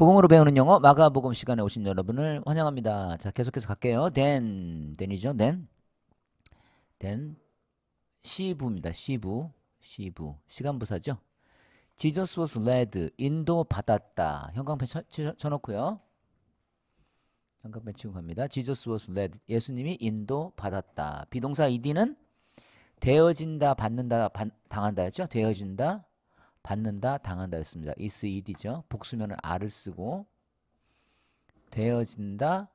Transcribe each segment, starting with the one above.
복음으로 배우는 영어 마가복음 시간에 오신 여러분을 환영합니다. 자, 계속해서 갈게요. 댄, 댄이죠, 댄. 댄, 시부입니다. 시부, 시부. 시간부사죠. Jesus was led, 인도받았다. 현광펜 쳐, 쳐, 쳐놓고요. 현광펜 치고 갑니다. Jesus was led, 예수님이 인도받았다. 비동사 ed는 되어진다, 받는다, 받, 당한다였죠? 되어진다, 받는다, 당한다였습니다. is, id죠. 복수면은 are을 쓰고 되어진다,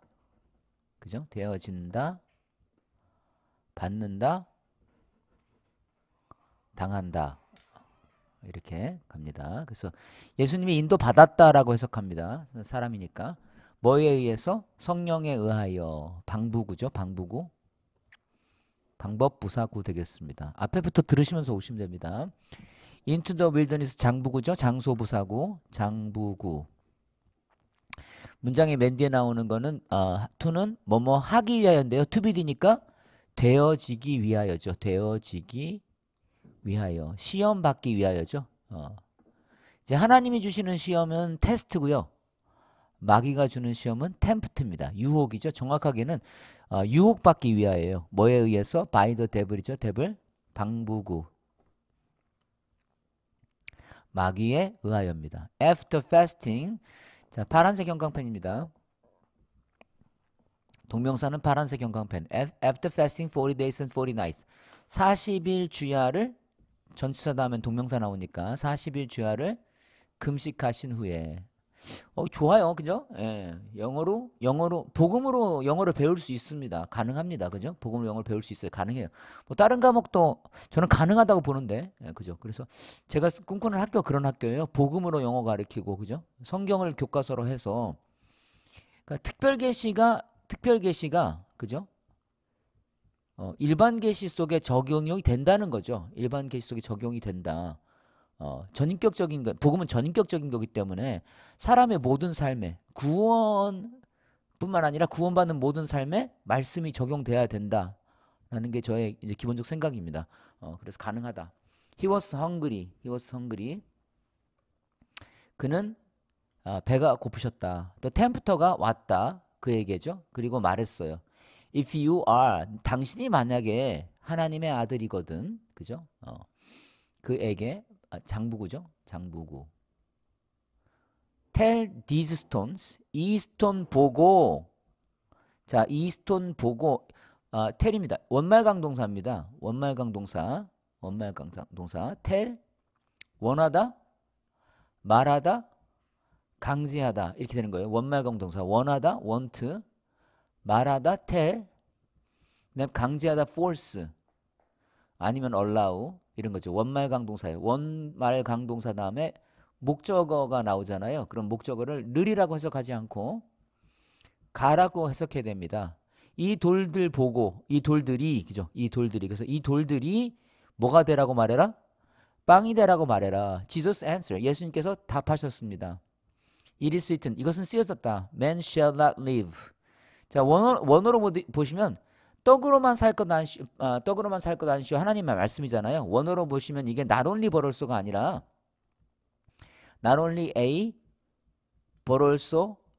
그죠? 되어진다, 받는다, 당한다. 이렇게 갑니다. 그래서 예수님이 인도받았다라고 해석합니다. 사람이니까. 뭐에 의해서? 성령에 의하여 방부구죠. 방부구. 방법부사구 되겠습니다. 앞에부터 들으시면서 오시면 됩니다. 인투 더 o 더니스 장부구죠. 장소부사고 장부구. 문장의 맨 뒤에 나오는 거는 어, 투는 뭐뭐 하기 위하여인데요. 투비디니까 되어지기 위하여죠. 되어지기 위하여. 시험 받기 위하여죠. 어. 이제 하나님이 주시는 시험은 테스트고요. 마귀가 주는 시험은 템프트입니다. 유혹이죠. 정확하게는 어, 유혹받기 위하여요. 뭐에 의해서? 바이 더 데블이죠. 데블 방부구. 마귀에 의하여입니다. After fasting. 자, 파란색 형광펜입니다. 동명사는 파란색 형광펜. After fasting 40 days and 40 nights. 40일 주야를 전치사 다음엔 동명사 나오니까 40일 주야를 금식하신 후에 어, 좋아요. 그죠? 예. 영어로, 영어로, 복음으로 영어를 배울 수 있습니다. 가능합니다. 그죠? 복음으로 영어를 배울 수 있어요. 가능해요. 뭐, 다른 과목도 저는 가능하다고 보는데, 예, 그죠? 그래서 제가 꿈꾸는 학교 그런 학교예요. 복음으로 영어 가르치고, 그죠? 성경을 교과서로 해서, 그러니까 특별 개시가, 특별 개시가, 그죠? 어, 일반 개시 속에 적용이 된다는 거죠. 일반 개시 속에 적용이 된다. 어, 전인격적인 것, 복음은 전인격적인 거기 때문에 사람의 모든 삶에 구원뿐만 아니라 구원받는 모든 삶에 말씀이 적용돼야 된다라는 게 저의 이제 기본적 생각입니다. 어, 그래서 가능하다. He was hungry. He was hungry. 그는 아, 배가 고프셨다. 또 템프터가 왔다. 그에게죠. 그리고 말했어요. If you are 당신이 만약에 하나님의 아들이거든, 그죠? 어, 그에게 아, 장부구죠? 장부구. Tell these stones. 이 스톤 보고 자, 이 스톤 보고 아, tell입니다. 원말강 동사입니다. 원말강 동사. 원말강 동사. tell 원하다 말하다 강제하다 이렇게 되는 거예요. 원말강 동사. 원하다 want 말하다 tell 그다음 강제하다 force 아니면 allow 이런 거죠. 원말 강동사예요. 원말 강동사 다음에 목적어가 나오잖아요. 그럼 목적어를 를이라고 해석하지 않고 가라고 해석해야 됩니다. 이 돌들 보고 이 돌들이 그죠? 이 돌들이 그래서 이 돌들이 뭐가 되라고 말해라? 빵이 되라고 말해라. Jesus answered. 예수님께서 답하셨습니다. It is written. 이것은 쓰여졌다. Man shall not live. 자 원어, 원어로 보시면 떡으로만 살것 안시 아, 떡으로만 살것 안시오 하나님의 말씀이잖아요. 원어로 보시면 이게 not only but 가 아니라 not only A but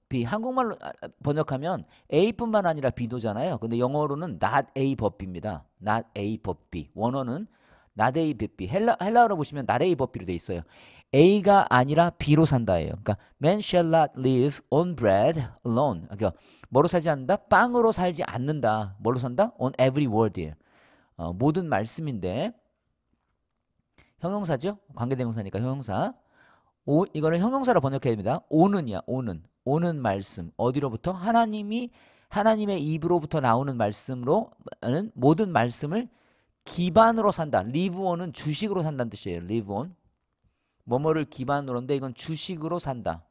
B 한국말로 아, 아, 번역하면 A뿐만 아니라 B도잖아요. 근데 영어로는 not A b 입니다 not A b B 원어는 나데이 베피 헬라 헬라어로 보시면 나데이 버피로 돼 있어요. A가 아니라 B로 산다예요. 그러니까 man shall not live on bread alone. 그러니까 뭐로 살지 않는다? 빵으로 살지 않는다. 뭘로 산다? on every w o r d 어, 모든 말씀인데 형용사죠? 관계대명사니까 형용사. 오, 이거는 형용사로 번역해야 됩니다. 오는이야. 오는. 오는 말씀. 어디로부터? 하나님이 하나님의 입으로부터 나오는 말씀으로 모든 말씀을 기반으로 산다. l i v 은 주식으로 산다는 뜻이에요. l i v 뭐뭐를 기반으로 인데 이건 주식으로 산다.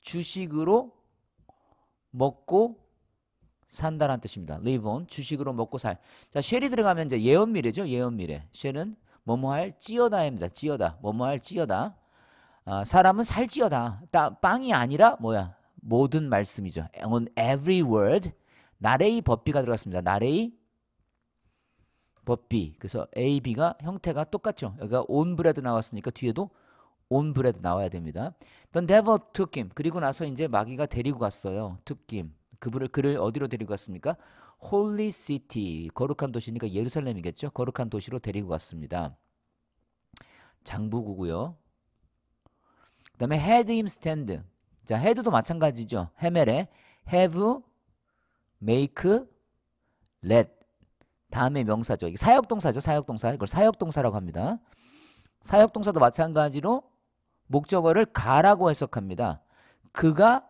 주식으로 먹고 산다라는 뜻입니다. l i v 주식으로 먹고 살. 자, 쉘이 들어가면 이제 예언 미래죠. 예언 미래. 쉘은 뭐뭐 할 찌어다입니다. 찌어다. 뭐뭐 할 찌어다. 아, 사람은 살찌어다. 빵이 아니라 뭐야? 모든 말씀이죠. on every word. 나레이 법비가 들어갔습니다. 나레이 버 u 그래서 A, B가 형태가 똑같죠. 여기가 온 브레드 나왔으니까 뒤에도 온 브레드 나와야 됩니다. Then devil took him. 그리고 나서 이제 마귀가 데리고 갔어요. took him. 그분을 그를 어디로 데리고 갔습니까? Holy City. 거룩한 도시니까 예루살렘이겠죠. 거룩한 도시로 데리고 갔습니다. 장부구고요. 그 다음에 had him stand. 자, had도 마찬가지죠. 헤멜에 have, make, let 다음에 명사죠. 이게 사역동사죠. 사역동사. 이걸 사역동사라고 합니다. 사역동사도 마찬가지로 목적어를 가라고 해석합니다. 그가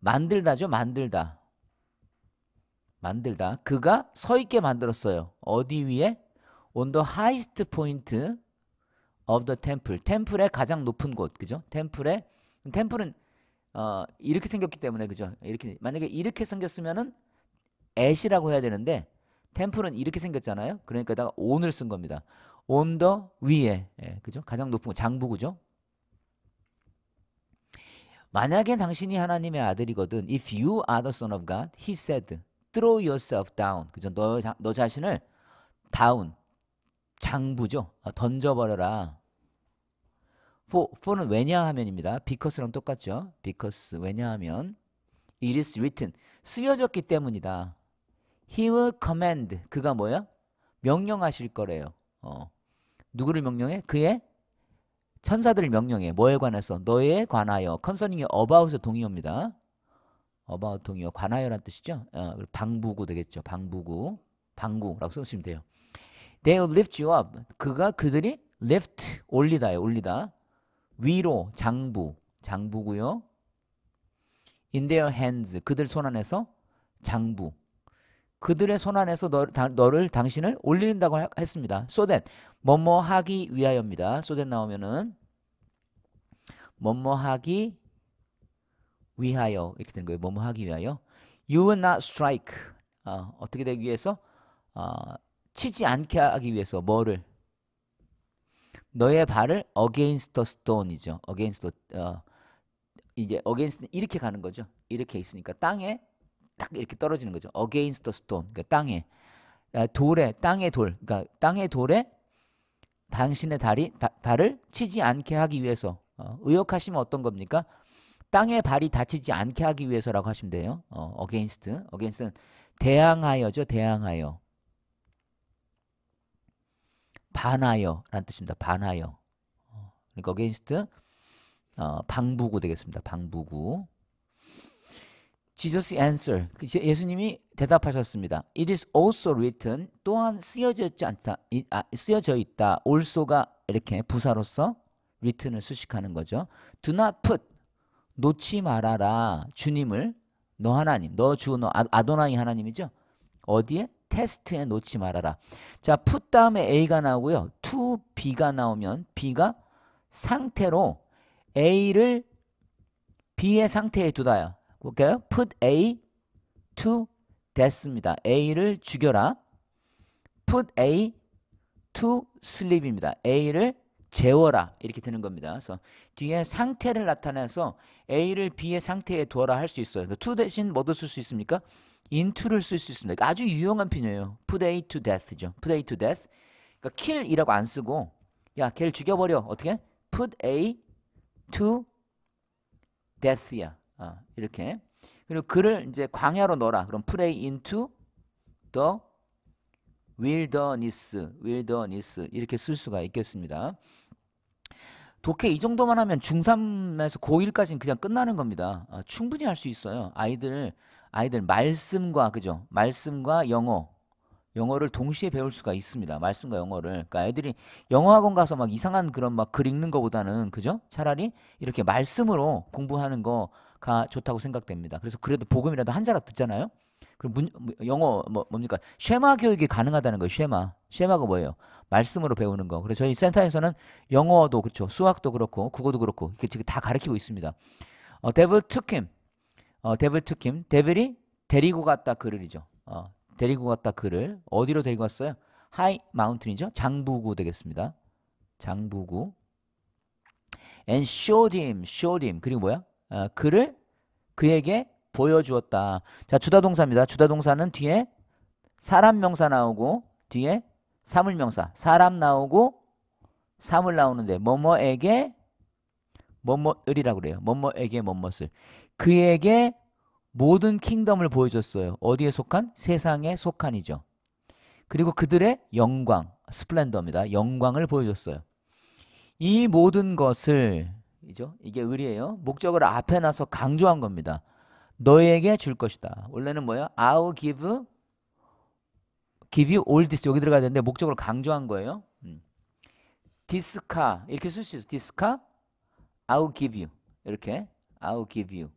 만들다죠. 만들다. 만들다. 그가 서 있게 만들었어요. 어디 위에? On the highest point of the temple. 템플의 가장 높은 곳. 그죠? 템플의 템플은 어, 이렇게 생겼기 때문에 그죠? 이렇게 만약에 이렇게 생겼으면은 애시라고 해야 되는데 템플은 이렇게 생겼잖아요. 그러니까다가 on을 쓴 겁니다. on t 위에 예, 그죠? 가장 높은 거 장부구죠. 만약에 당신이 하나님의 아들이거든 if you are the son of God he said throw yourself down 그죠? 너, 너 자신을 down 장부죠. 아, 던져버려라. for, for는 왜냐하면입니다. because랑 똑같죠. because 왜냐하면 it is written 쓰여졌기 때문이다. He will command. 그가 뭐예요? 명령하실 거래요. 어. 누구를 명령해? 그의 천사들을 명령해. 뭐에 관해서? 너에 관하여. 컨서닝이 about의 동의어입니다. about 동의어. 관하여란 뜻이죠. 어, 방부구 되겠죠. 방부구. 방구라고 쓰시면 돼요. They l l lift you up. 그가 그들이 lift 올리다요. 올리다. 위로 장부. 장부고요. In their hands. 그들 손 안에서 장부. 그들의 손 안에서 너, 를 당신을 올린다고 했습니다. 소덴 so 뭐뭐 하기 위하여입니다. 소덴 so 나오면은 뭐뭐 하기 위하여 이렇게 되는 거예요. 뭐뭐 하기 위하여 you will not strike 어, 어떻게 되기 위해서 어, 치지 않게 하기 위해서 뭐를 너의 발을 against the stone이죠. against the, 어, 이제 against 이렇게 가는 거죠. 이렇게 있으니까 땅에 딱 이렇게 떨어지는 거죠. against the stone. 그러니까 땅에 아, 돌에 땅에 돌. 그러니까 땅에 돌에 당신의 다리 다, 발을 치지 않게 하기 위해서 어, 의역하시면 어떤 겁니까? 땅에 발이 다치지 않게 하기 위해서라고 하시면 돼요. 어, against. against는 대항하여죠. 대항하여. 반하여라는 뜻입니다. 반하여. 어, 그러니까 against 어, 방부구 되겠습니다. 방부구. Jesus answer. e 그 d 예수님이 대답하셨습니다. It is also written. 또한 쓰여져 있지 않다. 아, 쓰여져 있다. also가 이렇게 부사로서 written을 수식하는 거죠. Do not put. 놓지 말아라. 주님을 너 하나님, 너 주, 너 아, 아도나이 하나님이죠. 어디에? 테스트에 놓지 말아라. 자, put 다음에 A가 나오고요. to B가 나오면 B가 상태로 A를 B의 상태에 두다요. 볼까요? Put A to death입니다. A를 죽여라. Put A to sleep입니다. A를 재워라 이렇게 되는 겁니다. 그래서 뒤에 상태를 나타내서 A를 B의 상태에 두어라 할 수 있어요. 그러니까 to 대신 뭐도 쓸 수 있습니까? into를 쓸 수 있습니다. 아주 유용한 표현이에요. put A to death죠. put A to death. 그러니까 kill이라고 안 쓰고 야 걔를 죽여버려 어떻게? put A to death야. 어, 이렇게. 그리고 그를 이제 광야로 넣어라. 그럼 pray into the wilderness, wilderness 이렇게 쓸 수가 있겠습니다. 독해 이 정도만 하면 중3에서 고1까지는 그냥 끝나는 겁니다. 아, 충분히 할 수 있어요. 아이들 아이들 말씀과 그죠? 말씀과 영어 영어를 동시에 배울 수가 있습니다. 말씀과 영어를. 그러니까 애들이 영어 학원 가서 막 이상한 그런 막 글 읽는 것보다는 그죠? 차라리 이렇게 말씀으로 공부하는 거가 좋다고 생각됩니다. 그래서 그래도 복음이라도 한 자락 듣잖아요. 그럼 문, 영어 뭐, 뭡니까? 쉐마 교육이 가능하다는 거예요. 쉐마. 쉐마가 뭐예요? 말씀으로 배우는 거. 그래서 저희 센터에서는 영어도 그렇죠. 수학도 그렇고 국어도 그렇고 이렇게 지금 다 가르치고 있습니다. 어, 데블 투킴. 어, 데블 투킴. 데블이 데리고 갔다 그를이죠. 어, 데리고 갔다 그를 어디로 데리고 갔어요? 하이 마운틴이죠. 장부구 되겠습니다. 장부구. And showed him, showed him. 그리고 뭐야? 어, 그를 그에게 보여주었다. 자 주다동사입니다. 주다동사는 뒤에 사람 명사 나오고 뒤에 사물 명사 사람 나오고 사물 나오는데 뭐뭐에게 뭐뭐을이라고 그래요. 뭐뭐에게 뭐뭇을 그에게 모든 킹덤을 보여줬어요. 어디에 속한? 세상에 속한이죠. 그리고 그들의 영광, 스플렌더입니다. 영광을 보여줬어요. 이 모든 것을 이죠. 이게 의이예요 목적을 앞에 놔서 강조한 겁니다. 너에게 줄 것이다. 원래는 뭐야? I'll give give you all this 여기 들어가야 되는데 목적을 강조한 거예요. 음. t h i 이렇게 쓸 수 있어. this I'll give you 이렇게 I'll give you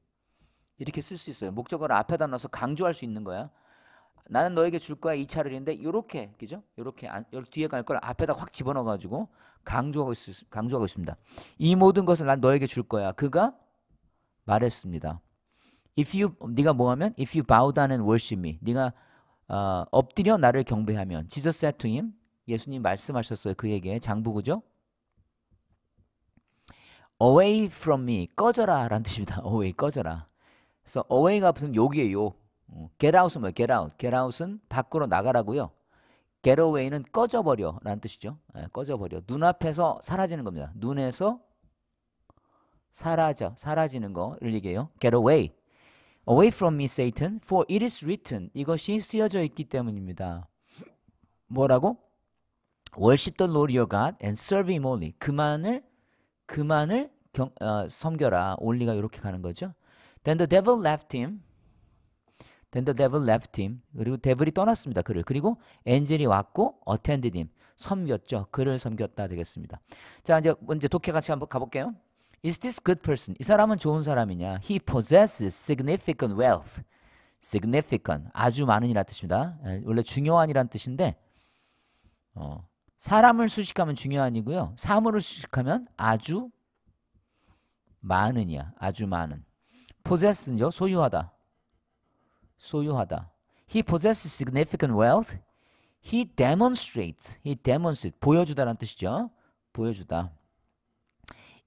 이렇게 쓸 수 있어요. 목적을 앞에다 넣서 강조할 수 있는 거야. 나는 너에게 줄 거야 이차를인데 요렇게 그죠? 요렇게 안, 뒤에 갈 걸 앞에다 확 집어넣어 가지고 강조하고, 있, 강조하고 있습니다. 이 모든 것을 난 너에게 줄 거야. 그가 말했습니다. If you 네가 뭐 하면 if you bow down and worship me. 네가 어, 엎드려 나를 경배하면 Jesus said to him. 예수님 말씀하셨어요. 그에게 장부구죠? away from me 꺼져라 라는 뜻입니다. away 꺼져라. 그래서 away가 무슨 욕기에요 get out은 뭐예요? get out. get out은 밖으로 나가라고요. get away는 꺼져버려 라는 뜻이죠. 네, 꺼져버려. 눈앞에서 사라지는 겁니다. 눈에서 사라져, 사라지는 거를 얘기해요. get away. away from me, Satan, for it is written. 이것이 쓰여져 있기 때문입니다. 뭐라고? worship the Lord your God and serve him only. 그만을, 그만을 경, 어, 섬겨라. 올리가 이렇게 가는 거죠. Then the devil left him. Then the devil left him. 그리고 데블이 떠났습니다. 그를. 그리고 엔젤이 왔고 attended him. 섬겼죠. 그를 섬겼다 되겠습니다. 자, 이제 먼저 뭐 독해 같이 한번 가볼게요. Is this good person? 이 사람은 좋은 사람이냐? He possesses significant wealth. significant. 아주 많은이란 뜻입니다. 예, 원래 중요한이란 뜻인데 어, 사람을 수식하면 중요한이고요. 사물을 수식하면 아주 많은이야. 아주 많은. possess는요. 소유하다. 소유하다. He possesses significant wealth. He demonstrates. He demonstrates. 보여주다라는 뜻이죠. 보여주다.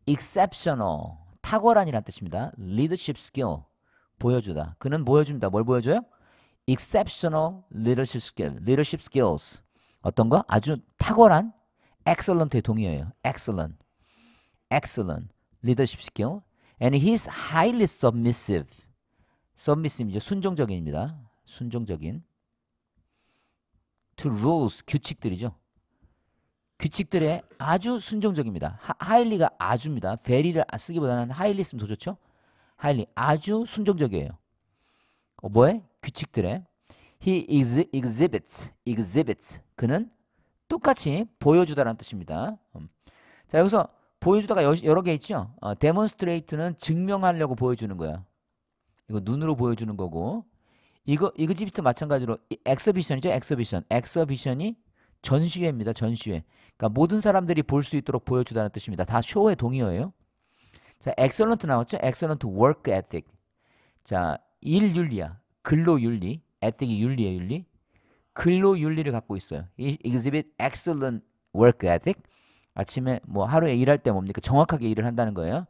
exceptional. 탁월한이라는 뜻입니다. leadership skill. 보여주다. 그는 보여줍니다. 뭘 보여줘요? exceptional leadership skill. leadership skills. 어떤 거? 아주 탁월한 excellent의 동의어예요. excellent. excellent leadership skill. and he's highly submissive. submissive이죠. 순종적인입니다. 순종적인. to rules 규칙들이죠. 규칙들에 아주 순종적입니다. 하일리가 아주입니다. 베리를 아, 쓰기보다는 하일리 쓰면 더 좋죠. 하일리 아주 순종적이에요. 어, 뭐에? 규칙들에. He exhibits, exhibits. 그는 똑같이 보여주다라는 뜻입니다. 음. 자 여기서 보여주다가 여, 여러 개 있죠. 어, demonstrate는 증명하려고 보여주는 거야. 이거 눈으로 보여주는 거고 이거 이그집트 마찬가지로 엑서비션이죠. 엑서비션. 엑서비션이 전시회입니다. 전시회. 그러니까 모든 사람들이 볼 수 있도록 보여주다는 뜻입니다. 다 쇼의 동의어예요. 자, 엑설런트 나왔죠? 엑설런트 워크 에틱. 자, 일 윤리야. 근로 윤리. 에틱이 윤리예 윤리. 근로 윤리를 갖고 있어요. 이 exhibit excellent work ethic. 아침에 뭐 하루에 일할 때 뭡니까? 정확하게 일을 한다는 거예요.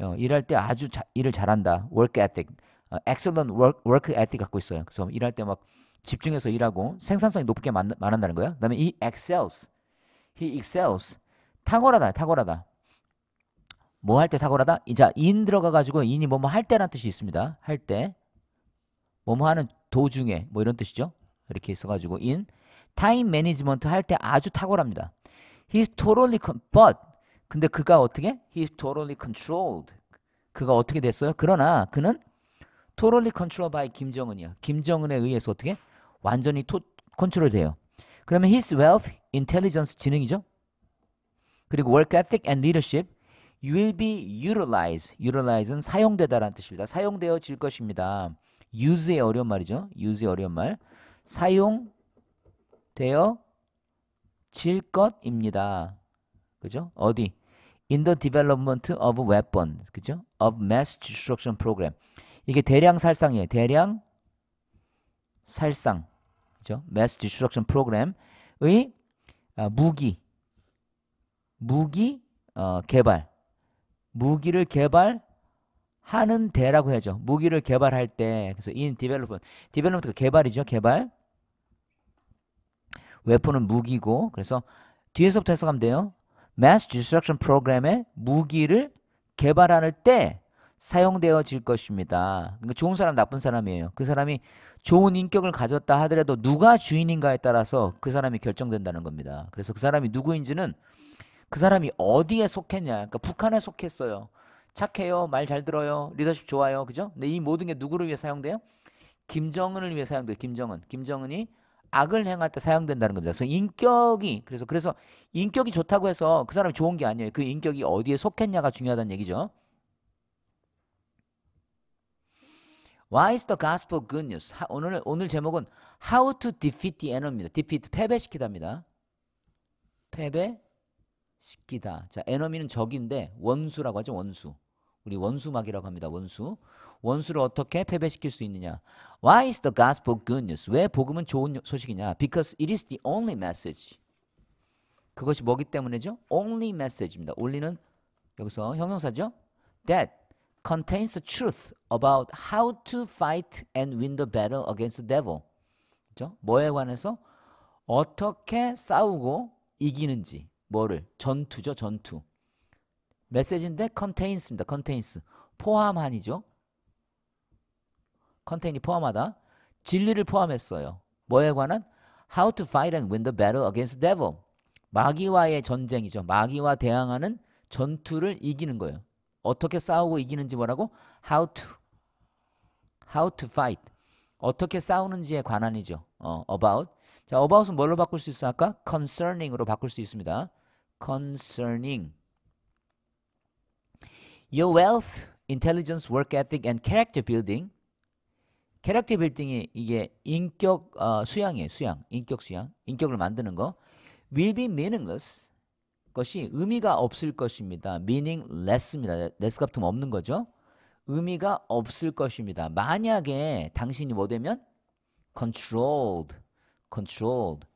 어, 일할 때 아주 자, 일을 잘한다. work ethic. 어, excellent work, work ethic 갖고 있어요. 그래서 일할 때 막 집중해서 일하고 생산성이 높게 만, 만한다는 거야. 그 다음에 he excels. he excels. 탁월하다. 탁월하다. 뭐 할 때 탁월하다? 자, 인 들어가가지고 인이 뭐 뭐 할 때란 뜻이 있습니다. 할 때. 뭐 뭐 하는 도중에 뭐 이런 뜻이죠. 이렇게 있어가지고 in. 타임 매니지먼트 할 때 아주 탁월합니다. He's totally, but 근데 그가 어떻게? He's totally controlled. 그가 어떻게 됐어요? 그러나 그는 totally controlled by 김정은이야. 김정은에 의해서 어떻게? 완전히 토, 컨트롤 돼요. 그러면 his wealth, intelligence, 지능이죠. 그리고 work ethic and leadership will be utilized. utilize는 사용되다라는 뜻입니다. 사용되어질 것입니다. use의 어려운 말이죠. use의 어려운 말. 사용되어질 것입니다. 그죠? 어디? in the development of weapon, 그죠? of mass destruction program. 이게 대량 살상이에요. 대량 살상, 그죠? mass destruction program의 아, 무기, 무기 어, 개발, 무기를 개발하는 대라고 해야죠. 무기를 개발할 때, 그래서 in development, development가 개발이죠. 개발. 웨폰은 무기고, 그래서 뒤에서부터 해석하면 돼요. Mass Destruction Program의 무기를 개발하는 때 사용되어질 것입니다. 그러니까 좋은 사람, 나쁜 사람이에요. 그 사람이 좋은 인격을 가졌다 하더라도 누가 주인인가에 따라서 그 사람이 결정된다는 겁니다. 그래서 그 사람이 누구인지는 그 사람이 어디에 속했냐. 그러니까 북한에 속했어요. 착해요. 말 잘 들어요. 리더십 좋아요. 그죠? 근데 이 모든 게 누구를 위해 사용돼요? 김정은을 위해 사용돼요. 김정은. 김정은이 악을 행할 때 사용된다는 겁니다. 그래서 인격이 그래서 그래서 인격이 좋다고 해서 그 사람이 좋은 게 아니에요. 그 인격이 어디에 속했냐가 중요하다는 얘기죠. Why is the gospel good news? 오늘 오늘 제목은 How to defeat the enemy입니다. defeat 패배시키다입니다. 패배시키다. 자, enemy는 적인데 원수라고 하죠. 원수. 우리 원수막이라고 합니다. 원수. 원수를 어떻게 패배시킬 수 있느냐? Why is the gospel good news? 왜 복음은 좋은 소식이냐? Because it is the only message. 그것이 뭐기 때문에죠? Only message입니다. 올리는 여기서 형용사죠. That contains the truth about how to fight and win the battle against the devil. 그죠? 뭐에 관해서 어떻게 싸우고 이기는지 뭐를 전투죠 전투 메시지인데 contains입니다. contains 포함한이죠. 컨테인이 포함하다. 진리를 포함했어요. 뭐에 관한? How to fight and win the battle against the devil. 마귀와의 전쟁이죠. 마귀와 대항하는 전투를 이기는 거예요. 어떻게 싸우고 이기는지 뭐라고? How to. How to fight. 어떻게 싸우는지에 관한이죠. 어, about. 자, about은 뭘로 바꿀 수 있어? 아까 concerning으로 바꿀 수 있습니다. concerning. Your wealth, intelligence, work ethic, and character building 캐릭터 빌딩이 이게 인격 어, 수양이에요. 수양. 인격 수양. 인격을 만드는 거. will be meaningless. 것이 의미가 없을 것입니다. meaningless입니다. less 같은 없는 거죠. 의미가 없을 것입니다. 만약에 당신이 뭐 되면 controlled, controlled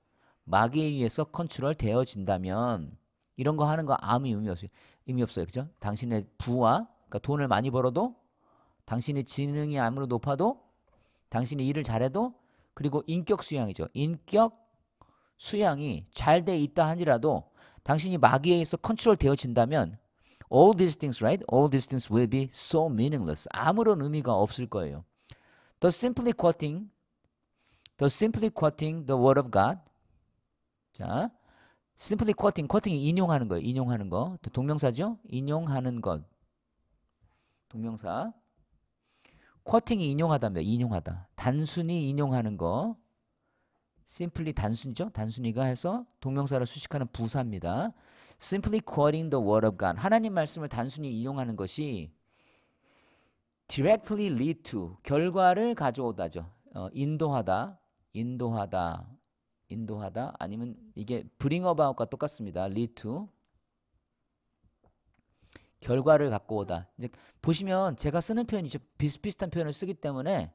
마귀에 의해서 컨트롤 되어진다면 이런 거 하는 거 아무 의미 없어요. 의미 없어요. 그죠? 당신의 부와 그러니까 돈을 많이 벌어도 당신의 지능이 아무리 높아도 당신이 일을 잘해도 그리고 인격 수양이죠. 인격 수양이 잘 돼 있다 한지라도 당신이 마귀에 의해서 컨트롤 되어진다면 all these things, right? all these things will be so meaningless. 아무런 의미가 없을 거예요. The simply quoting, the simply quoting the word of God. 자, simply quoting, quoting이 인용하는 거예요. 인용하는 거. 동명사죠? 인용하는 것. 동명사. 쿼팅이 인용하답니다. 인용하다. 단순히 인용하는 거. s i m 단순이죠. 단순히가 해서 동명사를 수식하는 부사입니다. simply quoting the word of God. 하나님 말씀을 단순히 인용하는 것이 directly lead to 결과를 가져오다죠. 어, 인도하다, 인도하다, 인도하다 아니면 이게 bring about과 똑같습니다. lead to 결과를 갖고 오다. 이제 보시면 제가 쓰는 표현이 비슷비슷한 표현을 쓰기 때문에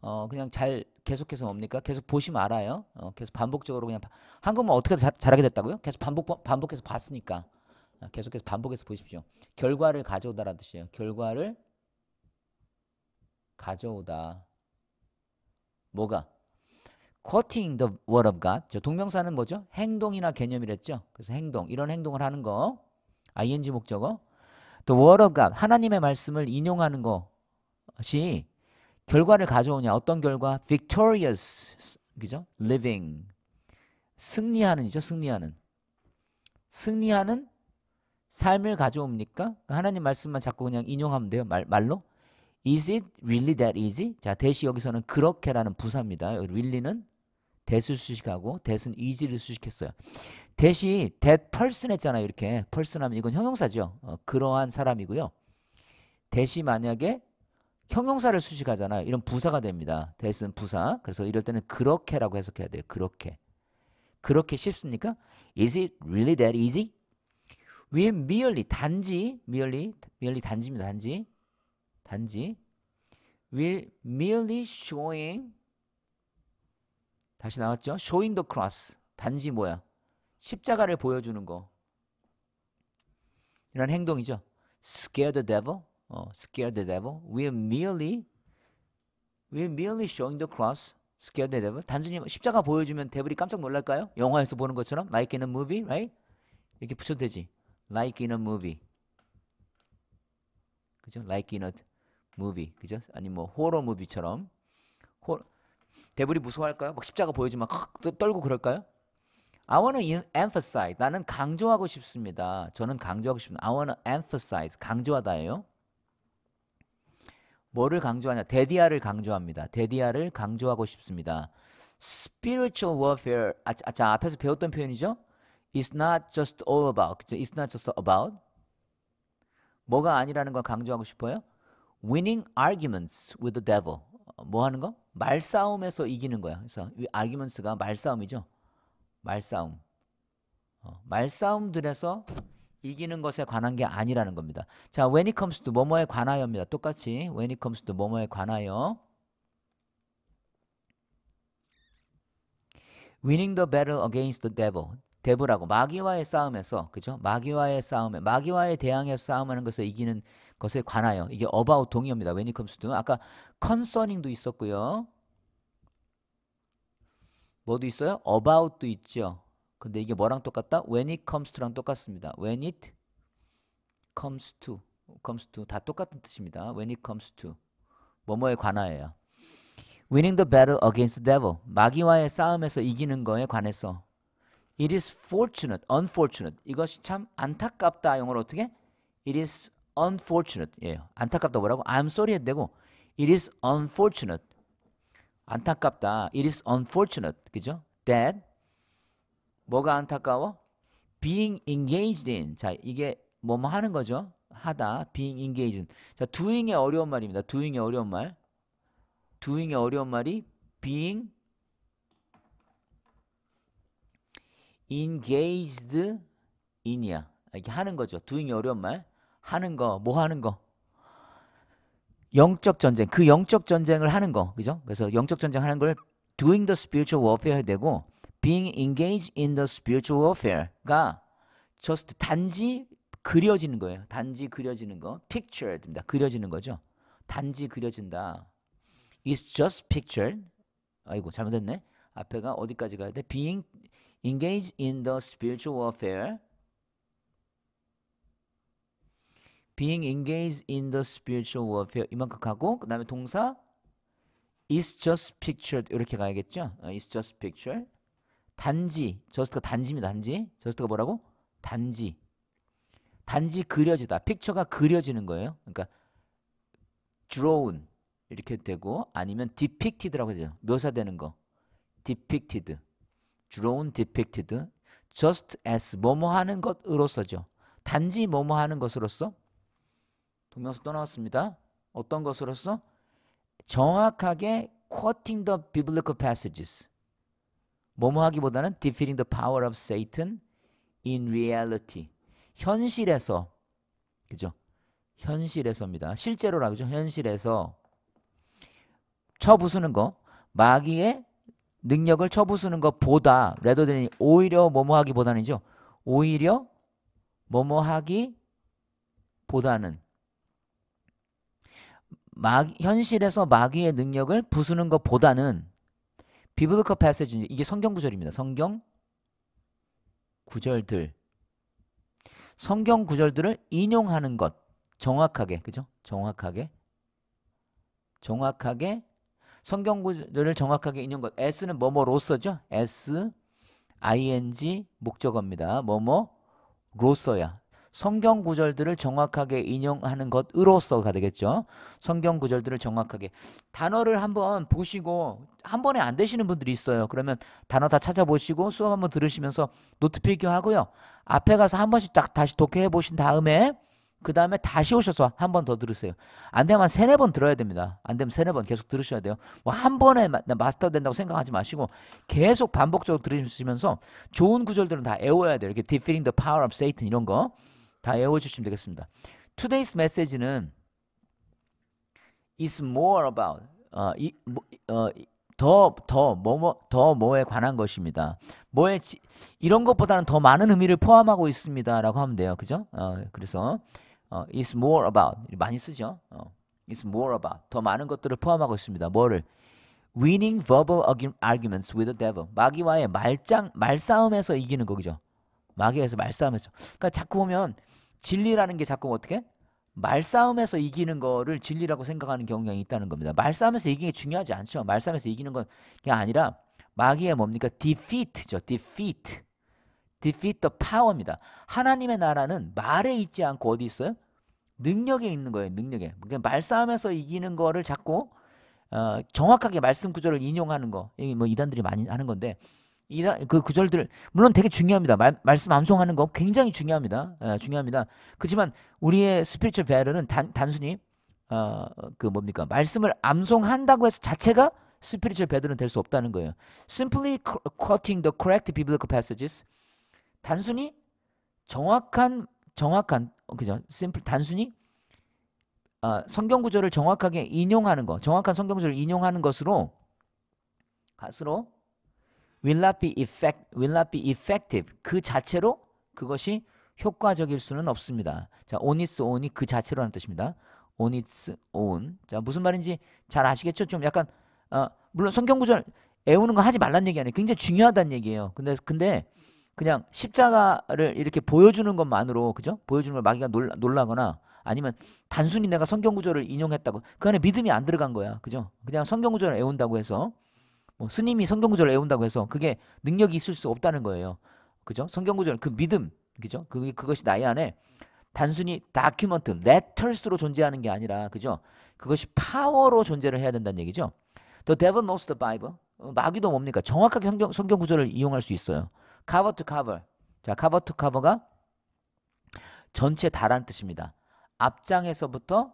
어 그냥 잘 계속해서 뭡니까? 계속 보시면 알아요. 어 계속 반복적으로 그냥 한국말 어떻게 자, 잘하게 됐다고요? 계속 반복 반복해서 봤으니까 어, 계속해서 반복해서 보십시오. 결과를 가져오다라는 뜻이에요. 결과를 가져오다. 뭐가? quoting the word of God. 저 동명사는 뭐죠? 행동이나 개념이랬죠. 그래서 행동, 이런 행동을 하는 거. ing 목적어. 또 word of God, 하나님의 말씀을 인용하는 것이 결과를 가져오냐? 어떤 결과? victorious, 그죠? living. 승리하는이죠, 승리하는. 승리하는 삶을 가져옵니까? 그러니까 하나님 말씀만 자꾸 그냥 인용하면 돼요, 말, 말로. Is it really that easy? 자, 대시 여기서는 그렇게라는 부사입니다. really는 대수 수식하고 대수는 easy를 수식했어요. 대시 that person 했잖아요. 이렇게 person 하면 이건 형용사죠. 어, 그러한 사람이고요. 대시 만약에 형용사를 수식하잖아요. 이런 부사가 됩니다. 대신 부사. 그래서 이럴 때는 그렇게라고 해석해야 돼요. 그렇게. 그렇게 쉽습니까? Is it really that easy? We merely 단지 merely merely 단지입니다. 단지 단지 we merely showing 다시 나왔죠? showing the cross 단지 뭐야? 십자가를 보여주는 거. 이런 행동이죠. Scare the devil. 어, scare the devil. We're merely, we're merely showing the cross. Scare the devil. 단순히 십자가 보여주면 데블이 깜짝 놀랄까요? 영화에서 보는 것처럼. Like in a movie, right? 이렇게 붙여도 되지. Like in a movie. 그죠? Like in a movie. 그죠? 아니 뭐 호러 무비처럼. 호 데블이 무서워할까요? 막 십자가 보여주면 헉 떨고 그럴까요? I want to emphasize. 나는 강조하고 싶습니다. 저는 강조하고 싶습니다. I want to emphasize. 강조하다예요. 뭐를 강조하냐? 데디아를 강조합니다. 데디아를 강조하고 싶습니다. Spiritual warfare. 아, 자, 앞에서 배웠던 표현이죠? It's not just all about. 그쵸? It's not just about. 뭐가 아니라는 걸 강조하고 싶어요? Winning arguments with the devil. 뭐 하는 거? 말싸움에서 이기는 거야. 그래서 arguments가 말싸움이죠. 말싸움. 어, 말싸움들에서 이기는 것에 관한 게 아니라는 겁니다. 자, when it comes to 뭐뭐에 관하여입니다. 똑같이 when it comes to 뭐뭐에 관하여 winning the battle against the devil. 데브라고 마귀와의 싸움에서 그죠? 마귀와의 싸움에 마귀와의 대항의 싸움하는 것을 이기는 것에 관하여 이게 about 동의입니다 when it comes to 아까 concerning도 있었고요. 뭐도 있어요? about도 있죠. 근데 이게 뭐랑 똑같다? when it comes to랑 똑같습니다. when it comes to comes to 다 똑같은 뜻입니다. when it comes to 뭐뭐에 관하예요. winning the battle against the devil 마귀와의 싸움에서 이기는 거에 관해서 it is fortunate, unfortunate 이것이 참 안타깝다 영어로 어떻게? it is unfortunate 예요. 안타깝다 뭐라고? I'm sorry 해도 되고 it is unfortunate 안타깝다. It is unfortunate. 그죠? That 뭐가 안타까워? Being engaged in. 자, 이게 뭐 뭐 하는 거죠? 하다. Being engaged in. 자, doing의 어려운 말입니다. doing의 어려운 말. doing의 어려운 말이 being engaged in이야. 이게 하는 거죠. doing의 어려운 말. 하는 거, 뭐 하는 거. 영적 전쟁, 그 영적 전쟁을 하는 거, 그죠? 그래서 영적 전쟁 하는 걸 doing the spiritual warfare 되고 being engaged in the spiritual warfare가 just 단지 그려지는 거예요. 단지 그려지는 거, picture 됩니다. 그려지는 거죠. 단지 그려진다. It's just pictured. 아이고 잘못했네. 앞에가 어디까지 가야 돼? Being engaged in the spiritual warfare being engaged in the spiritual warfare 이만큼 가고 그 다음에 동사 is just pictured 이렇게 가야겠죠? is just pictured 단지 just가 단지입니다. 단지 just가 뭐라고? 단지 단지 그려지다. 픽처가 그려지는 거예요. 그러니까 drawn 이렇게 되고 아니면 depicted라고 되죠. 묘사되는 거. depicted. drawn depicted just as 뭐뭐 하는 것으로서죠. 단지 뭐뭐 하는 것으로서 분명서 또나왔습니다 어떤 것으로서 정확하게 quoting the biblical passages. 뭐뭐 하기보다는 defeating the power of Satan in reality. 현실에서 그죠? 현실에서입니다. 실제로라 그죠? 현실에서 쳐부수는 거 마귀의 능력을 쳐부수는 것보다 레더드니 오히려 뭐뭐 하기보다는죠. 오히려 뭐뭐 하기보다는 마, 현실에서 마귀의 능력을 부수는 것보다는 비브리컬 패세지 이게 성경 구절입니다. 성경 구절들 성경 구절들을 인용하는 것 정확하게 그죠? 정확하게 정확하게 성경 구절을 정확하게 인용 것 S는 뭐뭐로써죠? S I N G 목적어입니다. 뭐뭐로써야 성경 구절들을 정확하게 인용하는 것으로서가 되겠죠. 성경 구절들을 정확하게 단어를 한번 보시고 한 번에 안 되시는 분들이 있어요. 그러면 단어 다 찾아보시고 수업 한번 들으시면서 노트 필기하고요. 앞에 가서 한 번씩 딱 다시 독해해 보신 다음에 그 다음에 다시 오셔서 한 번 더 들으세요. 안 되면 세네 번 들어야 됩니다. 안 되면 세네 번 계속 들으셔야 돼요. 뭐 한 번에 마스터 된다고 생각하지 마시고 계속 반복적으로 들으시면서 좋은 구절들은 다 외워야 돼요. 이렇게 defeating the power of Satan 이런 거. 다 외워주시면 되겠습니다. Today's message는 is more about 어, 이, 뭐, 어, 더더뭐뭐더 뭐에 관한 것입니다. 뭐에 지, 이런 것보다는 더 많은 의미를 포함하고 있습니다라고 하면 돼요. 그죠? 어, 그래서 어, is more about 많이 쓰죠. 어, is more about 더 많은 것들을 포함하고 있습니다. 뭐를 winning verbal arguments with the devil 마귀와의 말장 말싸움에서 이기는 거죠. 마귀에서 말싸움에서. 그러니까 자꾸 보면 진리라는 게 자꾸 어떻게? 말싸움에서 이기는 거를 진리라고 생각하는 경우가 있다는 겁니다. 말싸움에서 이기는 게 중요하지 않죠. 말싸움에서 이기는 건 그게 아니라 마귀의 뭡니까? defeat죠. defeat. defeat the power입니다. 하나님의 나라는 말에 있지 않고 어디 있어요? 능력에 있는 거예요. 능력에. 그러니까 말싸움에서 이기는 거를 자꾸 어, 정확하게 말씀 구절을 인용하는 거. 이게 뭐 이단들이 많이 하는 건데 이단 그 구절들 물론 되게 중요합니다. 말, 말씀 암송하는 거 굉장히 중요합니다. 예, 중요합니다. 그렇지만 우리의 스피리추얼 배럴은 단, 단순히 어, 그 뭡니까 말씀을 암송한다고 해서 자체가 스피리추얼 배럴은 될수 없다는 거예요. Simply quoting the correct biblical passages 단순히 정확한 정확한 어, 그죠? 심플 단순히 아, 성경 구절을 정확하게 인용하는 거, 정확한 성경 구절을 인용하는 것으로 가스로 will not be effect will not be effective 그 자체로 그것이 효과적일 수는 없습니다. 자, on its own이 그 자체로라는 뜻입니다. on its own. 자, 무슨 말인지 잘 아시겠죠? 좀 약간 어, 물론 성경 구절 애우는 거 하지 말란 얘기 아니에요. 굉장히 중요하다는 얘기예요. 근데 근데 그냥 십자가를 이렇게 보여주는 것만으로 그죠? 보여주는 걸 마귀가 놀라, 놀라거나 아니면 단순히 내가 성경 구절을 인용했다고 그 안에 믿음이 안 들어간 거야. 그죠? 그냥 성경 구절을 애운다고 해서 뭐 스님이 성경구절을 외운다고 해서 그게 능력이 있을 수 없다는 거예요. 그죠? 성경구절 그 믿음, 그죠? 그 그것이 나의 안에 단순히 다큐먼트, 레터스로 존재하는 게 아니라 그죠? 그것이 파워로 존재를 해야 된다는 얘기죠. The devil knows the Bible. 어, 마귀도 뭡니까? 정확하게 성경, 성경 구절을 이용할 수 있어요. cover to cover. 자, cover to cover가 전체 다란 뜻입니다. 앞장에서부터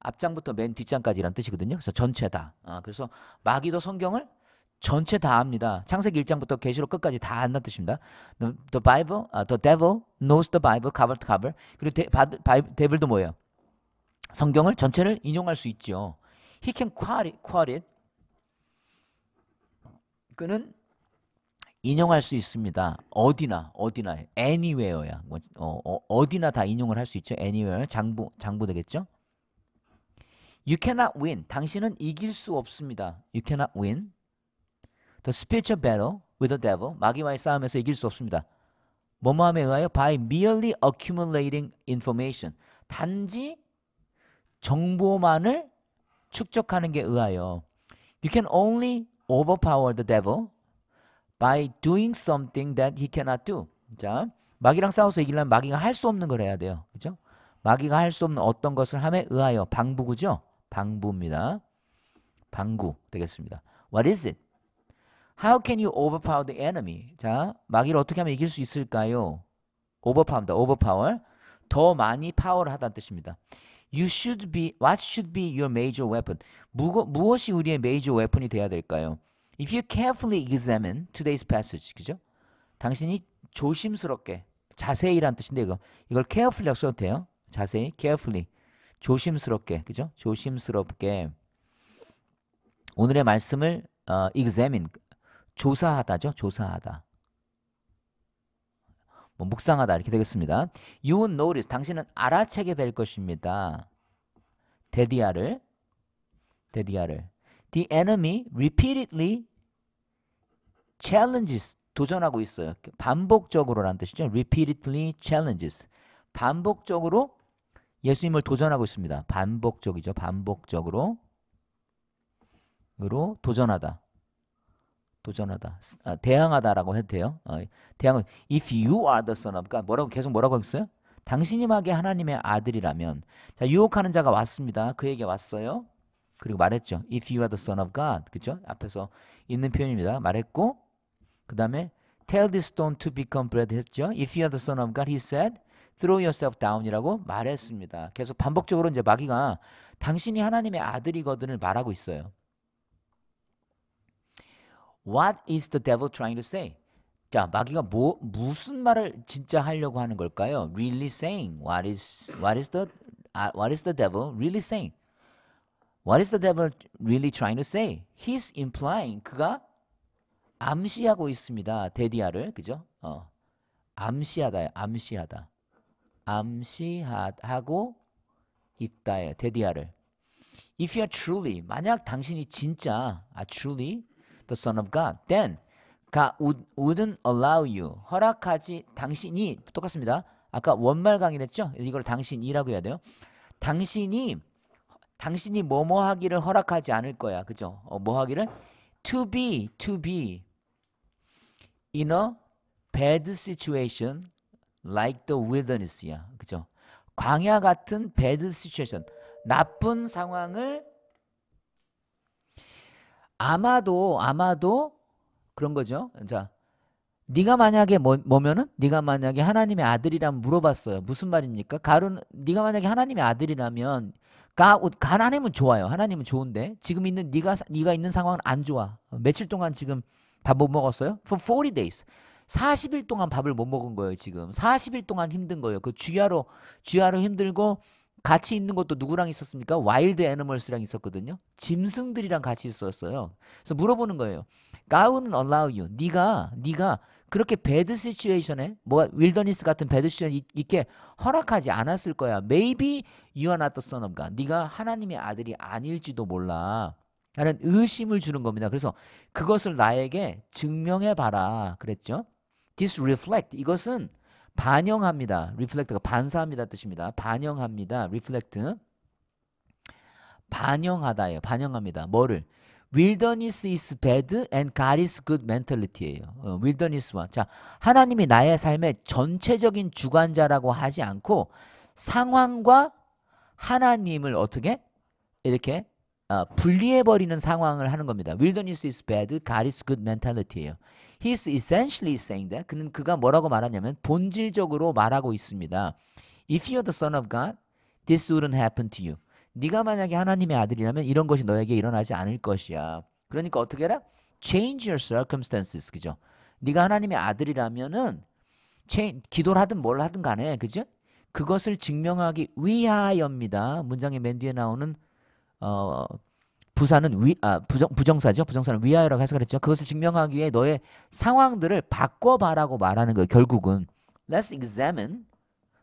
앞장부터 맨 뒷장까지란 뜻이거든요. 그래서 전체다. 아, 그래서 마귀도 성경을 전체 다 합니다. 창세기 1장부터 계시록 끝까지 다안다는 뜻입니다. The, the Bible, uh, the devil knows the Bible cover to cover. 그리고 데, 바, 바이, 데빌도 뭐예요? 성경을 전체를 인용할 수 있죠. He can quote it. Quote it. 그는 인용할 수 있습니다. 어디나 어디나 anywhere야. 뭐, 어, 어, 어디나 다 인용을 할 수 있죠. anywhere 장부 장부 되겠죠? You cannot win. 당신은 이길 수 없습니다. You cannot win. The spiritual battle with the devil. 마귀와의 싸움에서 이길 수 없습니다. 뭐뭐함에 의하여 by merely accumulating information. 단지 정보만을 축적하는 게 의하여 You can only overpower the devil by doing something that he cannot do. 자, 마귀랑 싸워서 이기려면 마귀가 할 수 없는 걸 해야 돼요. 그죠? 마귀가 할 수 없는 어떤 것을 함에 의하여 방부구죠. 방부입니다. 방구 되겠습니다. What is it? How can you overpower the enemy? 자, 마귀를 어떻게 하면 이길 수 있을까요? overpower입니다. overpower. 더 많이 파워를 하다는 뜻입니다. You should be, what should be your major weapon? 무거, 무엇이 우리의 major weapon이 돼야 될까요? If you carefully examine today's passage, 그죠? 당신이 조심스럽게, 자세히란 뜻인데 이거, 이걸 carefully라고 써도 돼요. 자세히, carefully. 조심스럽게 그죠? 조심스럽게 오늘의 말씀을 어, examine 조사하다죠. 조사하다. 뭐 묵상하다 이렇게 되겠습니다. You will notice 당신은 알아채게 될 것입니다. 데디아를 데디아를 The enemy repeatedly challenges 도전하고 있어요. 반복적으로란 뜻이죠. repeatedly challenges 반복적으로 예수님을 도전하고 있습니다. 반복적이죠. 반복적으로 으로 도전하다. 도전하다. 아, 대항하다라고 해도 돼요. 어, 대항 if you are the son of God 뭐라고 계속 뭐라고 했어요? 당신이 막에 하나님의 아들이라면 자, 유혹하는 자가 왔습니다. 그에게 왔어요. 그리고 말했죠. If you are the son of God. 그죠? 앞에서 있는 표현입니다. 말했고 그다음에 tell this stone to become bread 했죠. If you are the son of God he said throw yourself down이라고 말했습니다. 계속 반복적으로 이제 마귀가 당신이 하나님의 아들이거든을 말하고 있어요. What is the devil trying to say? 자, 마귀가 뭐 무슨 말을 진짜 하려고 하는 걸까요? Really saying what is what is the what is the devil really saying? What is the devil really trying to say? He's implying 그가 암시하고 있습니다. 데디아를 그죠? 어. 암시하다, 암시하다. 암시하고 있다예요. 데디아를. If you are truly, 만약 당신이 진짜, 아, truly, the son of God, then God would, wouldn't allow you. 허락하지, 당신이, 똑같습니다. 아까 원말 강의했죠? 이걸 당신이라고 해야 돼요. 당신이, 당신이 뭐뭐 하기를 허락하지 않을 거야. 그죠? 어, 뭐 하기를? To be, to be in a bad situation like the wilderness야. 그죠? 광야 같은 bad situation. 나쁜 상황을 아마도 아마도 그런 거죠. 자. 네가 만약에 뭐, 뭐면은 네가 만약에 하나님의 아들이라면 물어봤어요. 무슨 말입니까? 가른 네가 만약에 하나님의 아들이라면 가, 간 하나님은 좋아요. 하나님은 좋은데 지금 있는 네가 네가 있는 상황은 안 좋아. 며칠 동안 지금 밥 못 먹었어요? For 40 days. 40일 동안 밥을 못 먹은 거예요, 지금. 40일 동안 힘든 거예요. 그 쥐하로, 쥐하로 힘들고 같이 있는 것도 누구랑 있었습니까? 와일드 애니멀스랑 있었거든요. 짐승들이랑 같이 있었어요. 그래서 물어보는 거예요. 가운은 allow you. 네가 네가 그렇게 배드 시츄에이션에 뭐가 윌더니스 같은 배드 시츄에이션 있게 허락하지 않았을 거야. Maybe you are not the son of God. 네가 하나님의 아들이 아닐지도 몰라. 라는 의심을 주는 겁니다. 그래서 그것을 나에게 증명해 봐라 그랬죠. this reflect 이것은 반영합니다. reflect가 반사합니다 뜻입니다. 반영합니다. reflect 반영하다예요. 반영합니다. 뭐를? wilderness is bad and God is good mentality예요. 어, wilderness와 자 하나님이 나의 삶의 전체적인 주관자라고 하지 않고 상황과 하나님을 어떻게 이렇게 어, 분리해버리는 상황을 하는 겁니다. Wilderness is bad, God is good mentality예요. He's essentially saying that 그는 그가 뭐라고 말하냐면 본질적으로 말하고 있습니다. If you're the son of God, this wouldn't happen to you. 네가 만약에 하나님의 아들이라면 이런 것이 너에게 일어나지 않을 것이야. 그러니까 어떻게 해라? Change your circumstances, 그죠? 네가 하나님의 아들이라면은 기도를 하든 뭘 하든 간에, 그죠? 그것을 증명하기 위하여입니다. 문장의 맨 뒤에 나오는 어, 부사는 위, 아, 부정, 부정사죠. 부정사는 위하여라고 해석 그랬죠. 그것을 증명하기 위해 너의 상황들을 바꿔봐라고 말하는 거예요. 결국은. Let's examine.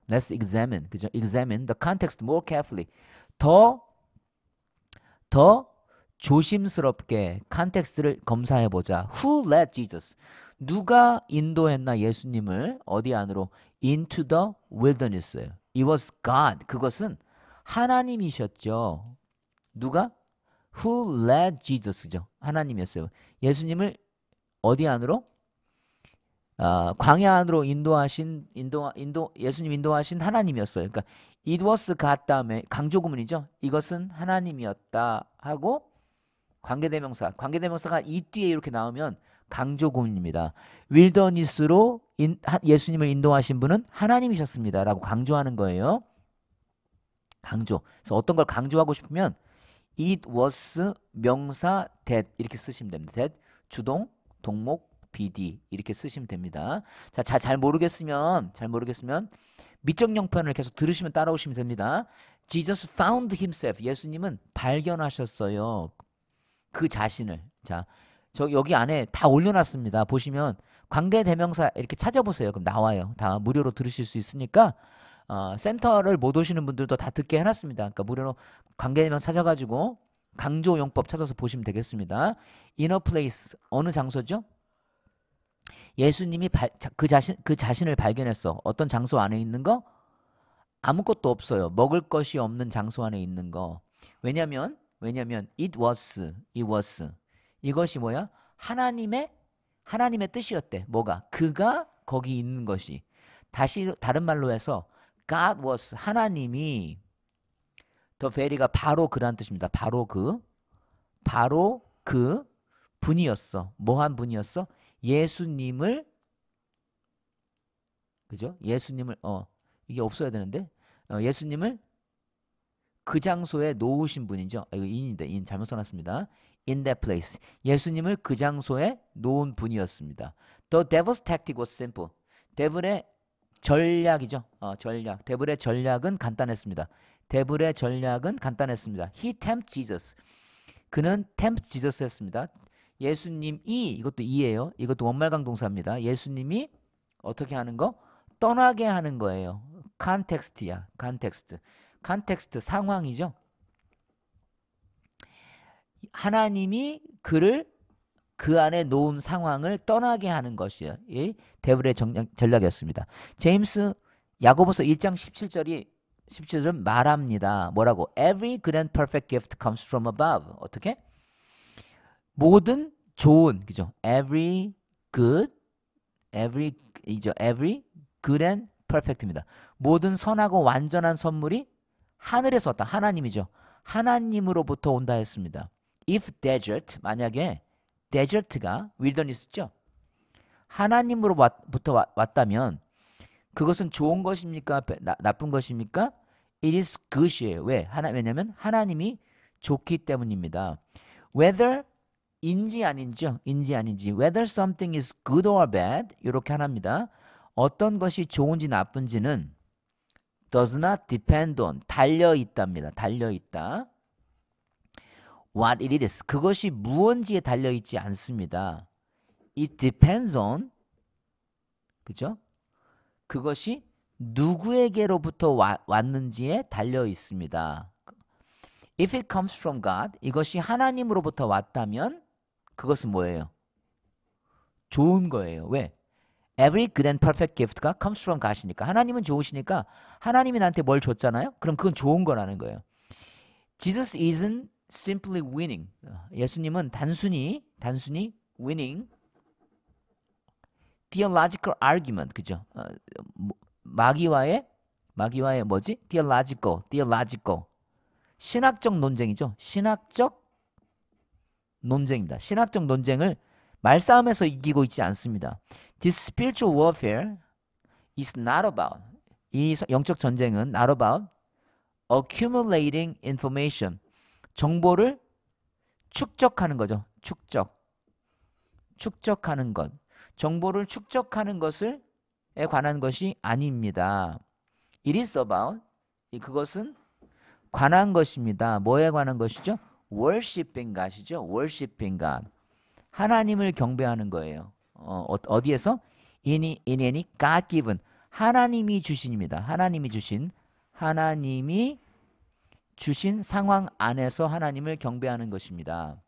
Let's examine. 그죠? Examine the context more carefully. 더, 더 조심스럽게 컨텍스트를 검사해보자. Who led Jesus? 누가 인도했나 예수님을 어디 안으로? Into the wilderness. It was God. 그것은 하나님이셨죠. 누가? Who led Jesus죠. 하나님이었어요. 예수님을 어디 안으로? 어, 광야 안으로 인도하신 인도 인도 예수님 인도하신 하나님이었어요. 그러니까 it was God 다음에 강조구문이죠. 이것은 하나님이었다 하고 관계대명사 관계대명사가 이 뒤에 이렇게 나오면 강조구문입니다. 윌더니스로 인, 하, 예수님을 인도하신 분은 하나님이셨습니다라고 강조하는 거예요. 강조. 그래서 어떤 걸 강조하고 싶으면 It was 명사 that 이렇게 쓰시면 됩니다. that 주동 동목 BD 이렇게 쓰시면 됩니다. 자, 자, 잘 모르겠으면 잘 모르겠으면 미적영편을 계속 들으시면 따라오시면 됩니다. Jesus found himself. 예수님은 발견하셨어요. 그 자신을. 자, 저 여기 안에 다 올려놨습니다. 보시면 관계대명사 이렇게 찾아보세요. 그럼 나와요. 다 무료로 들으실 수 있으니까 어, 센터를 못 오시는 분들도 다 듣게 해놨습니다. 그러니까 무료로 관계명 찾아가지고 강조 용법 찾아서 보시면 되겠습니다. inner place 어느 장소죠? 예수님이 발, 그 자신 그 자신을 발견했어. 어떤 장소 안에 있는 거? 아무것도 없어요. 먹을 것이 없는 장소 안에 있는 거. 왜냐면 왜냐면 it was it was 이것이 뭐야? 하나님의 하나님의 뜻이었대. 뭐가? 그가 거기 있는 것이. 다시 다른 말로 해서 God was 하나님이 더 베리가 바로 그란 뜻입니다. 바로 그 바로 그 분이었어. 뭐한 분이었어? 예수님을 그죠? 예수님을 어 이게 없어야 되는데 어, 예수님을 그 장소에 놓으신 분이죠. 아, 이거 인인데 인 잘못 써놨습니다. In that place. 예수님을 그 장소에 놓은 분이었습니다. The devil's tactic was simple. 데블의 전략이죠. 어, 전략. 데블의 전략은 간단했습니다. 데블의 전략은 간단했습니다. He tempt Jesus. 그는 tempt Jesus 했습니다. 예수님이 이것도 이에요 이것도 원말강 동사입니다. 예수님이 어떻게 하는 거? 떠나게 하는 거예요. 컨텍스트야. 컨텍스트. 컨텍스트 상황이죠. 하나님이 그를 그 안에 놓은 상황을 떠나게 하는 것이 요대블의 전략, 이었습니다 제임스 야고보서 1장 17절이 17절은 말합니다. 뭐라고? Every g r and perfect gift comes from above. 어떻게? 모든 좋은 그죠? Every good, every 이죠? Every good and perfect입니다. 모든 선하고 완전한 선물이 하늘에서 왔다. 하나님이죠. 하나님으로부터 온다 했습니다. If desert 만약에 데저트가 윌더니스죠. 하나님으로부터 왔다면 그것은 좋은 것입니까? 나, 쁜 것입니까? It is good이에요. 왜? 하나, 왜냐면 하나님이 좋기 때문입니다. Whether 인지 아닌지요. 인지 아닌지. Whether something is good or bad 이렇게 하나입니다. 어떤 것이 좋은지 나쁜지는 does not depend on 달려 있답니다. 달려 있다. what it is 그것이 무언지에 달려 있지 않습니다. It depends on 그죠? 그것이 누구에게로부터 와, 왔는지에 달려 있습니다. If it comes from God, 이것이 하나님으로부터 왔다면 그것은 뭐예요? 좋은 거예요. 왜? Every good and perfect gift가 comes from God이니까 하나님은 좋으시니까 하나님이 나한테 뭘 줬잖아요. 그럼 그건 좋은 거라는 거예요. Jesus isn't simply winning. 예수님은 단순히 단순히 winning theological argument 그죠? 어, 마귀와의 마귀와의 뭐지? theological, theological 신학적 논쟁이죠. 신학적 논쟁입니다. 신학적 논쟁을 말싸움에서 이기고 있지 않습니다. This spiritual warfare is not about 이 영적 전쟁은 not about accumulating information 정보를 축적하는 거죠. 축적. 축적하는 것. 정보를 축적하는 것을에 관한 것이 아닙니다. It is about 그것은 관한 것입니다. 뭐에 관한 것이죠? worshiping 것이죠. worshiping God. 하나님을 경배하는 거예요. 어, 어, 어디에서? in, in any God given. 하나님이 주신입니다. 하나님이 주신 하나님이 주신 상황 안에서 하나님을 경배하는 것입니다.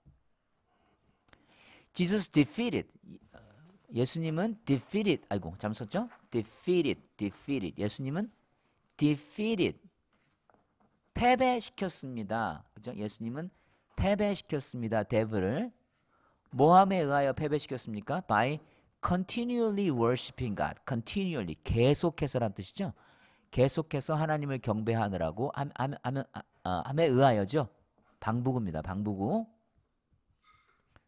Jesus defeated. 예수님은 defeated. 아이고, 잘못 썼죠? defeated, defeated. 예수님은 defeated. 패배시켰습니다. 그죠? 예수님은 패배시켰습니다. 데브를. 모함에 의하여 패배시켰습니까? by continually worshiping God. continually 계속해서란 뜻이죠. 계속해서 하나님을 경배하느라고 함, 함, 함, 아, 아, 함에 의하여죠. 방부구입니다. 방부구.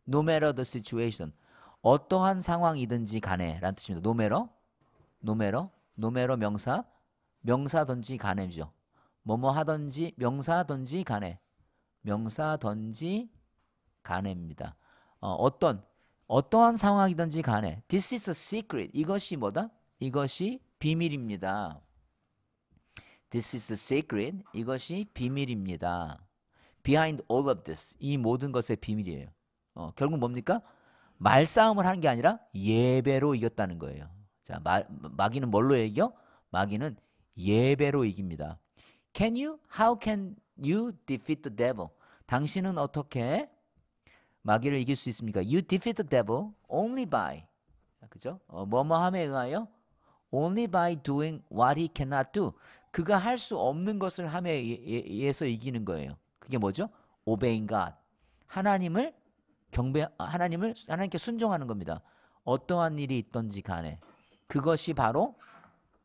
No matter the situation. 어떠한 상황이든지 간에 라는 뜻입니다. No matter. No matter. No matter 명사. 명사든지 간에죠. 뭐뭐 하든지 명사든지 간에. 명사든지 간에입니다. 어, 어떤 어떠한 상황이든지 간에 this is a secret 이것이 뭐다? 이것이 비밀입니다. This is the secret. 이것이 비밀입니다. Behind all of this. 이 모든 것의 비밀이에요. 어, 결국 뭡니까? 말싸움을 한게 아니라 예배로 이겼다는 거예요. 자, 마, 마귀는 뭘로 이겨? 마귀는 예배로 이깁니다. Can you? How can you defeat the devil? 당신은 어떻게 마귀를 이길 수 있습니까? You defeat the devil only by 그죠? 어, 뭐뭐함에 의하여 only by doing what he cannot do. 그가 할 수 없는 것을 함에 의해서 이기는 거예요. 그게 뭐죠? obeying God. 하나님을 경배 하나님을 하나님께 순종하는 겁니다. 어떠한 일이 있든지 간에 그것이 바로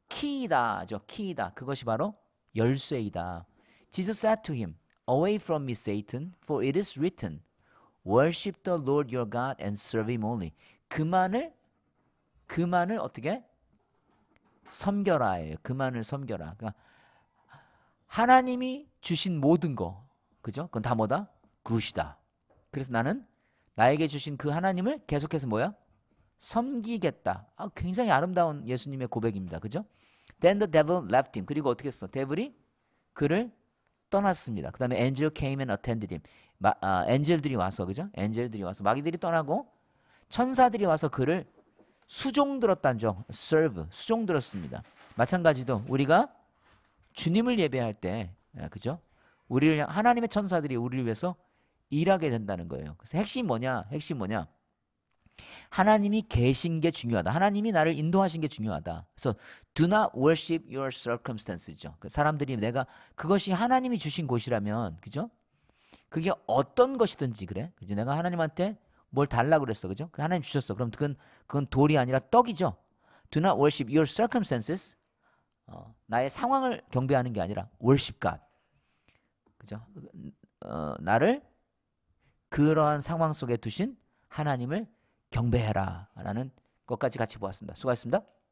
키이다죠. 키이다. 그것이 바로 열쇠이다. Jesus said to him, "Away from me, Satan, for it is written, worship the Lord your God and serve him only." 그만을 그만을 어떻게 섬겨라예요. 그만을 섬겨라. 그러니까 하나님이 주신 모든 거, 그죠? 그건 다 뭐다? 굿이다. 그래서 나는 나에게 주신 그 하나님을 계속해서 뭐야? 섬기겠다. 아, 굉장히 아름다운 예수님의 고백입니다. 그죠? Then the devil left him. 그리고 어떻게 했어? 데블이 그를 떠났습니다. 그 다음에 angel came and attended him. 마, 아, 엔젤들이 와서, 그죠? 엔젤들이 와서, 마귀들이 떠나고, 천사들이 와서 그를 수종 들었다는 점, serve, 수종 들었습니다. 마찬가지로 우리가 주님을 예배할 때, 예, 그죠? 우리를 하나님의 천사들이 우리를 위해서 일하게 된다는 거예요. 그래서 핵심 뭐냐? 핵심 뭐냐? 하나님이 계신 게 중요하다. 하나님이 나를 인도하신 게 중요하다. 그래서 do not worship your circumstance죠. 그 사람들이 내가 그것이 하나님이 주신 곳이라면, 그죠? 그게 어떤 것이든지 그래. 그죠? 내가 하나님한테 뭘 달라 고 그랬어. 그죠? 하나님 주셨어. 그럼 그건 그건 돌이 아니라 떡이죠. Do not worship your circumstances. 어, 나의 상황을 경배하는 게 아니라 worship God. 그죠? 어, 나를 그러한 상황 속에 두신 하나님을 경배해라. 라는 것까지 같이 보았습니다. 수고하셨습니다.